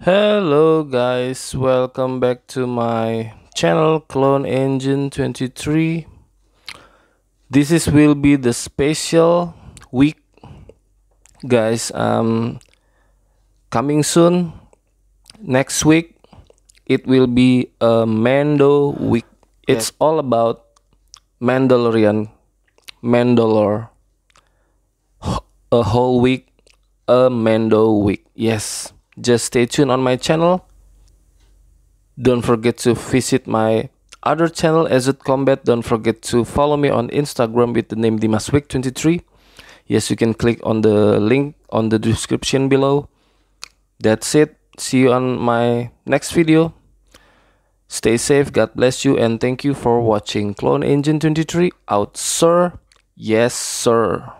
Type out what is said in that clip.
hello guys welcome back to my channel clone engine 23 this is will be the special week guys um coming soon next week it will be a mando week it's yeah. all about mandalorian mandalore a whole week a mando week yes just stay tuned on my channel don't forget to visit my other channel Azot Combat don't forget to follow me on Instagram with the name dimaswick 23 yes you can click on the link on the description below that's it see you on my next video stay safe god bless you and thank you for watching clone engine 23 out sir yes sir